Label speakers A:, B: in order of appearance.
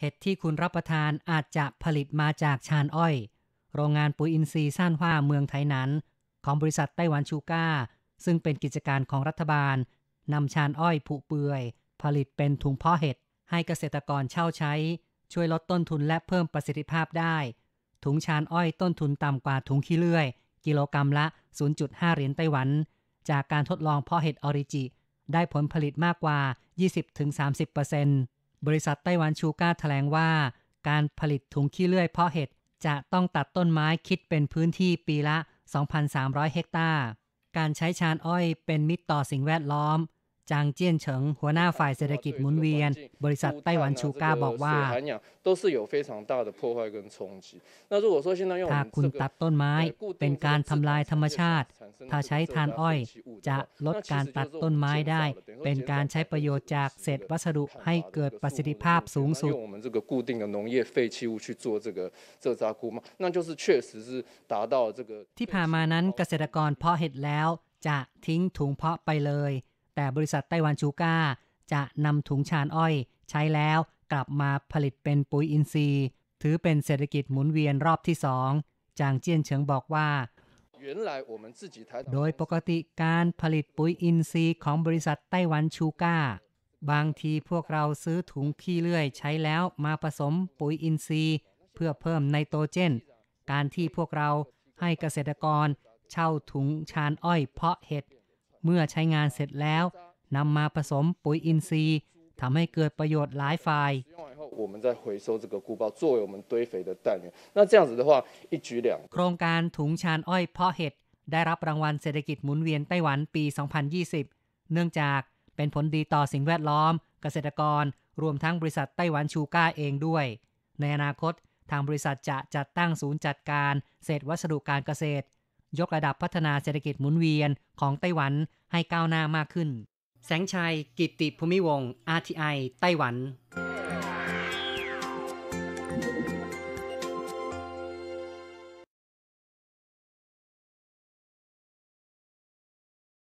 A: เห็ดที่คุณรับประทานอาจจะผลิตมาจากชานอ้อย โรงงานปุ๋ยอินทรีย์ซ่านว่าเมืองไทยนั้น ของบริษัทไต้หวันชูก้า ซึ่งเป็นกิจการของรัฐบาลนำชานอ้อยผุเปื่อย ผลิตเป็นถุงเพาะเห็ดให้เกษตรกรเช่าใช้ช่วยลดต้นทุนและเพิ่มประสิทธิภาพได้ ถุงชานอ้อยต้นทุนต่ำกว่าถุงขี้เลื่อยกิโลกรรัมละ 0.5 เหรียญไต้หวัน จากการทดลองเพาะเห็ดออริจิได้ผลผลิตมากกว่า 20-30%เบริษัทไต้หวันชูก้าแถลงว่าการผลิตถุงขี้เลื่อยเพาะเห็ดจะต้องตัดต้นไม้คิดเป็นพื้นที่ปีละ 2,300เฮกตาร์การใช้ชานอ้อยเป็นมิตรต่อสิ่งแวดล้อมจางเจี้ยนเฉิงหัวหน้าฝ่ายเศรษฐกิจหมุนเวียน บริษัท ไต้หวันชูก้าบอกว่า
B: ถ้าคุณตัดต
A: ้นไม้เป็นการทำลายธรรมชาติ ถ้าใช้ทานอ้อยจะลดการตัดต้นไม้ได้ เป็นการใช้ประโยชน์จากเศษวัสดุให้เกิดประสิทธิภาพสูงสุดที่ผ่านมานั้นเกษตรกรเพาะเห็ดแล้วจะทิ้งถุงเพาะไปเลยแต่บริษัทไต้หวันชูก้า จะนำถุงชานอ้อย ใช้แล้วกลับมาผลิตเป็นปุ๋ยอินทรีย์ ถือเป็นเศรษฐกิจหมุนเวียนรอบที่สองจางเจี้ยนเฉิงบอกว่า โดยปกติการผลิตปุ๋ยอินทรีย์ของบริษัทไต้หวันชูก้า บางทีพวกเราซื้อถุงขี้เลื่อยใช้แล้วมาผสมปุ๋ยอินทรีย์ เพื่อเพิ่มไนโตรเจนการที่พวกเราให้เกษตรกร เช่าถุงชานอ้อย เพาะเห็ดเมื่อใช้งานเสร็จแล้วนำมาผสมปุ๋ยอินทรีย์ทำให้เกิดประโยชน์หลายฝ่าย โครงการถุงชานอ้อยเพาะเห็ดได้รับรางวัลเศรษฐกิจหมุนเวียน ไต้หวันปี 2020 เนื่องจากเป็นผลดีต่อสิ่งแวดล้อมเกษตรกร รวมทั้งบริษัทไต้หวันชูก้าเองด้วย ในอนาคต ทางบริษัทจะจัดตั้งศูนย์จัดการเศษวัสดุการเกษตรยกระดับพัฒนาเศรษฐกิจหมุนเวียนของไต้หวันให้ก้าวหน้ามากขึ้น แสงชัย กิติภูมิวง RTI ไต้หวัน